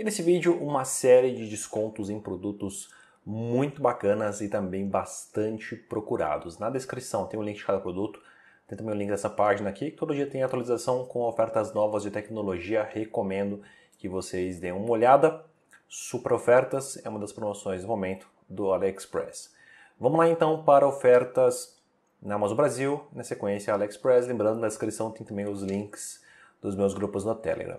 E nesse vídeo, uma série de descontos em produtos muito bacanas e também bastante procurados. Na descrição tem o link de cada produto, tem também o link dessa página aqui. que Todo dia tem atualização com ofertas novas de tecnologia. Recomendo que vocês deem uma olhada. Super ofertas é uma das promoções do momento do AliExpress. Vamos lá então para ofertas na Amazon Brasil, na sequência AliExpress. Lembrando, na descrição tem também os links dos meus grupos no Telegram.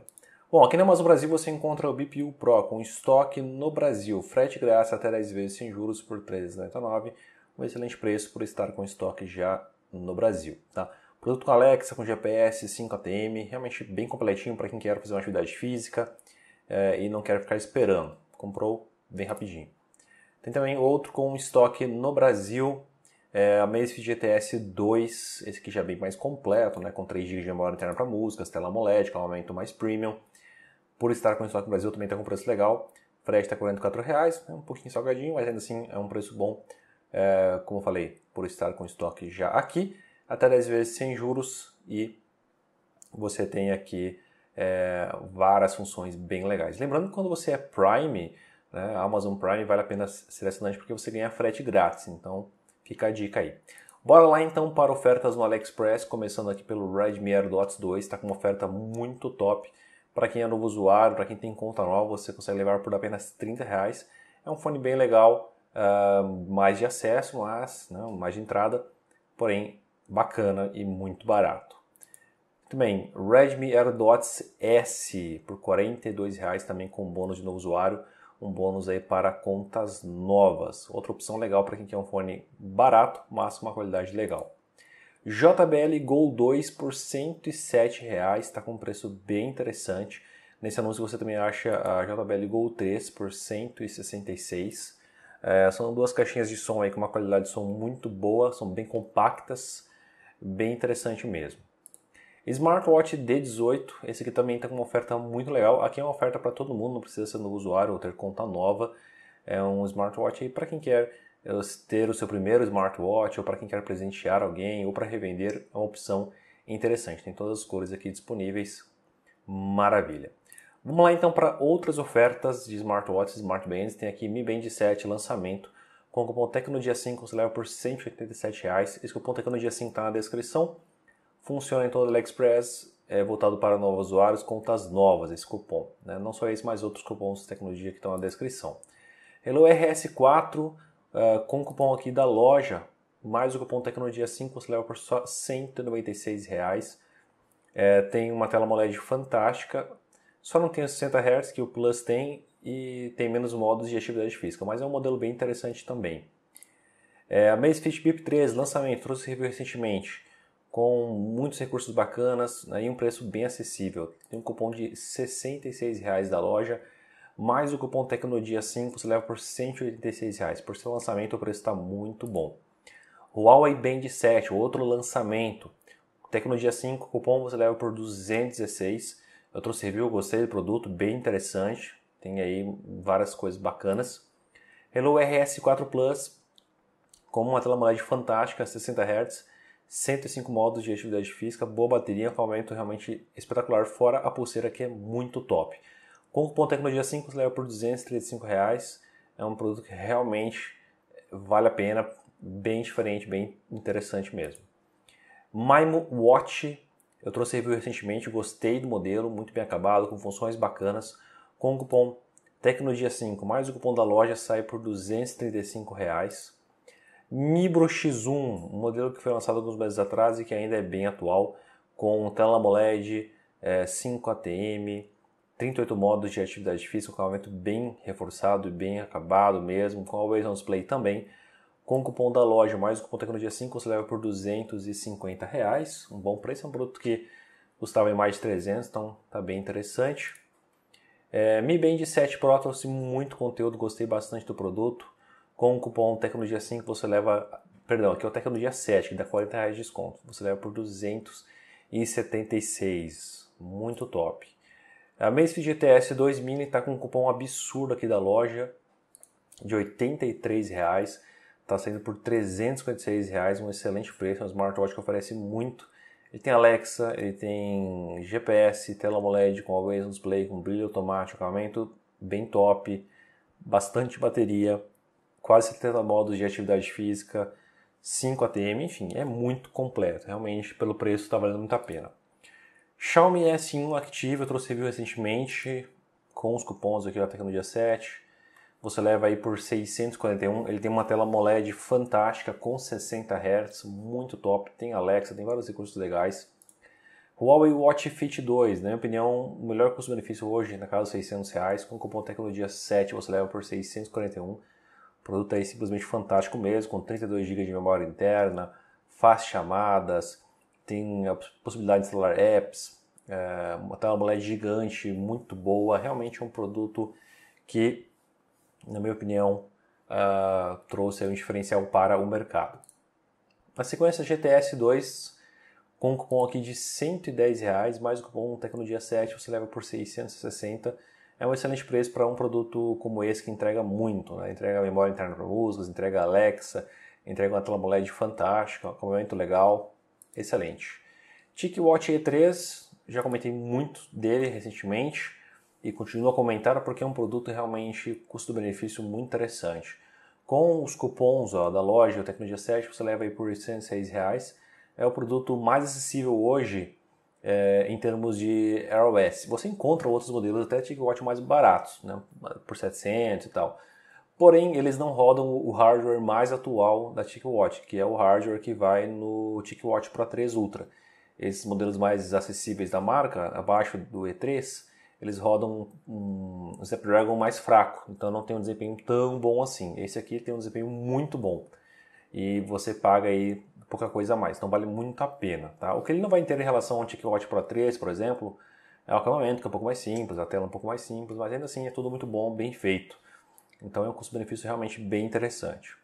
Bom, aqui na Amazon Brasil você encontra o BPU Pro com estoque no Brasil, frete grátis até 10 vezes sem juros por R$ 13,99, um excelente preço por estar com estoque já no Brasil, tá? Produto com Alexa, com GPS, 5 ATM, realmente bem completinho para quem quer fazer uma atividade física é, e não quer ficar esperando. Comprou, bem rapidinho. Tem também outro com estoque no Brasil, é, a Amazfit GTS 2, esse aqui já é bem mais completo, né, com 3 GB de memória interna para músicas, tela AMOLED, com um aumento mais premium por estar com estoque no Brasil, também está com um preço legal. Frete está R$ reais, é um pouquinho salgadinho, mas ainda assim é um preço bom, é, como eu falei, por estar com estoque já aqui, até 10 vezes sem juros e você tem aqui é, várias funções bem legais. Lembrando que quando você é Prime, né, Amazon Prime vale a pena ser assinante porque você ganha frete grátis, então fica a dica aí. Bora lá então para ofertas no AliExpress, começando aqui pelo Redmi AirDots 2, está com uma oferta muito top, para quem é novo usuário, para quem tem conta nova, você consegue levar por apenas 30 reais. É um fone bem legal, uh, mais de acesso, mas não, né, mais de entrada, porém bacana e muito barato. Também Redmi AirDots S por R$ reais também com bônus de novo usuário, um bônus aí para contas novas. Outra opção legal para quem quer um fone barato, mas com uma qualidade legal. JBL Gol 2 por R$ 107,00, está com um preço bem interessante. Nesse anúncio você também acha a JBL Gol 3 por R$ 166,00. É, são duas caixinhas de som aí com uma qualidade de som muito boa, são bem compactas, bem interessante mesmo. Smartwatch D18, esse aqui também está com uma oferta muito legal. Aqui é uma oferta para todo mundo, não precisa ser novo usuário ou ter conta nova. É um smartwatch aí para quem quer ter o seu primeiro smartwatch ou para quem quer presentear alguém ou para revender é uma opção interessante. Tem todas as cores aqui disponíveis. Maravilha. Vamos lá então para outras ofertas de smartwatches, smartbands. Tem aqui Mi Band 7 lançamento com o cupom TECNODIA5 você leva por R$ 187,00. Esse cupom TECNODIA5 está na descrição. Funciona em todo o AliExpress, é voltado para novos usuários, contas novas esse cupom. Né? Não só esse, mas outros cupons de tecnologia que estão na descrição. Hello RS4 uh, com o cupom aqui da loja, mais o cupom Tecnologia 5, você leva por só R$ 196. Reais. É, tem uma tela MOLED fantástica, só não tem os 60 Hz que o Plus tem e tem menos modos de atividade física, mas é um modelo bem interessante também. É, a Amazfit Bip 3, lançamento, trouxe review recentemente, com muitos recursos bacanas né, e um preço bem acessível. Tem um cupom de R$ reais da loja, mais o cupom TECNODIA5 você leva por R$ Reais. Por seu lançamento o preço está muito bom. Huawei Band 7, outro lançamento. Tecnologia 5, cupom você leva por 216. Eu trouxe review, gostei do produto, bem interessante. Tem aí várias coisas bacanas. Hello RS4 Plus, com uma tela AMOLED fantástica, 60 Hz, 105 modos de atividade física, boa bateria, com aumento realmente espetacular, fora a pulseira que é muito top. Com o cupom Tecnologia 5 leva por 235 reais. É um produto que realmente vale a pena, bem diferente, bem interessante mesmo. Maimo Watch, eu trouxe review recentemente, gostei do modelo, muito bem acabado, com funções bacanas. Com o cupom Tecnologia 5 mais o cupom da loja sai por 235 reais. Mibro X1, um modelo que foi lançado alguns meses atrás e que ainda é bem atual, com tela AMOLED, é, eh, 5 ATM, 38 modos de atividade física com um aumento bem reforçado e bem acabado mesmo, com Always On Display também, com o cupom da loja, mais o cupom Tecnologia 5, você leva por 250 reais, um bom preço, é um produto que custava em mais de 300, então tá bem interessante. É, Mi Band 7 Pro trouxe muito conteúdo, gostei bastante do produto, com o cupom Tecnologia 5 você leva, perdão, aqui é o Tecnologia 7, que dá 40 reais de desconto, você leva por 276, muito top. É a Macefit GTS 2 Mini está com um cupom absurdo aqui da loja de R$ 83,00. Está saindo por R$ 356,00, um excelente preço. É um smartwatch que oferece muito. Ele tem Alexa, ele tem GPS, tela AMOLED com always on display, com brilho automático, acabamento bem top, bastante bateria, quase 70 modos de atividade física, 5 ATM, enfim, é muito completo. Realmente, pelo preço, está valendo muito a pena. Xiaomi né, S1 Active, eu trouxe review recentemente, com os cupons aqui, ó, até no dia 7. Você leva aí por 641, ele tem uma tela AMOLED fantástica, com 60 Hz, muito top, tem Alexa, tem vários recursos legais. Huawei Watch Fit 2, na minha opinião, o melhor custo-benefício hoje, na casa 600 reais, com o cupom tecnologia 7 você leva por 641. O produto aí simplesmente fantástico mesmo, com 32 GB de memória interna, faz chamadas, tem a possibilidade de instalar apps, eh, uma tela LED gigante, muito boa, realmente é um produto que, na minha opinião, ah, trouxe um diferencial para o mercado. Na sequência, GTS 2 com um cupom aqui de 110 reais, mais o cupom Tecnologia 7 você leva por 660. É um excelente preço para um produto como esse que entrega muito, né? entrega memória interna para músicas, entrega Alexa, entrega uma tela LED fantástica, um acompanhamento legal, excelente. TicWatch E3, já comentei muito dele recentemente e continuo a comentar porque é um produto realmente custo-benefício muito interessante. Com os cupons ó, da loja, o Tecnologia 7, você leva aí por R$ Reais. É o produto mais acessível hoje é, em termos de iOS. Você encontra outros modelos até TicWatch mais baratos, né, por R$700 e tal. Porém, eles não rodam o hardware mais atual da TicWatch, que é o hardware que vai no TicWatch Pro 3 Ultra. Esses modelos mais acessíveis da marca, abaixo do E3, eles rodam um Snapdragon mais fraco, então não tem um desempenho tão bom assim. Esse aqui tem um desempenho muito bom e você paga aí pouca coisa a mais, então vale muito a pena. Tá? O que ele não vai ter em relação ao TicWatch Pro 3, por exemplo, é o acabamento, que é um pouco mais simples, a tela é um pouco mais simples, mas ainda assim é tudo muito bom, bem feito. Então é um custo-benefício realmente bem interessante.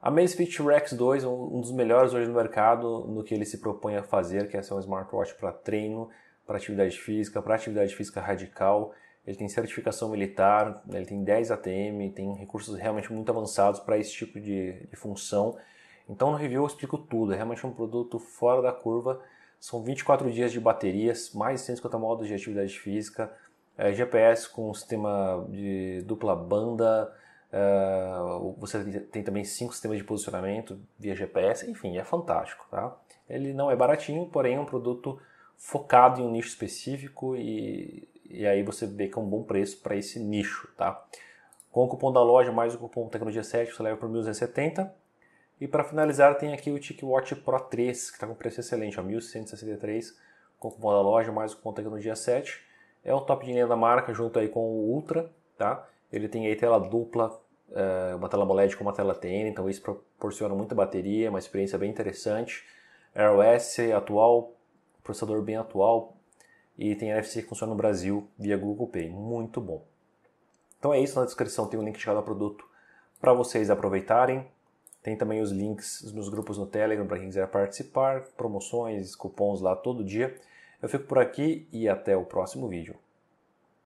A Amazfit Rex 2 é um dos melhores hoje no mercado no que ele se propõe a fazer, que é ser um smartwatch para treino, para atividade física, para atividade física radical. Ele tem certificação militar, ele tem 10 ATM, tem recursos realmente muito avançados para esse tipo de, de função. Então no review eu explico tudo, é realmente um produto fora da curva. São 24 dias de baterias, mais 150 modos de atividade física, é, GPS com sistema de dupla banda, é, você tem também cinco sistemas de posicionamento via GPS, enfim, é fantástico. Tá? Ele não é baratinho, porém é um produto focado em um nicho específico e, e aí você vê que é um bom preço para esse nicho. Tá? Com o cupom da loja mais o cupom Tecnologia 7, você leva para 1170. E para finalizar, tem aqui o TicWatch Pro 3, que está com preço excelente, R$ 1163, com o cupom da loja mais o cupom Tecnologia 7 é um top de linha da marca junto aí com o Ultra, tá? Ele tem aí tela dupla, é, uma tela AMOLED com uma tela TN, então isso proporciona muita bateria, uma experiência bem interessante. iOS atual, processador bem atual e tem NFC que funciona no Brasil via Google Pay, muito bom. Então é isso, na descrição tem o um link de cada produto para vocês aproveitarem. Tem também os links nos grupos no Telegram para quem quiser participar, promoções, cupons lá todo dia. Eu fico por aqui e até o próximo vídeo.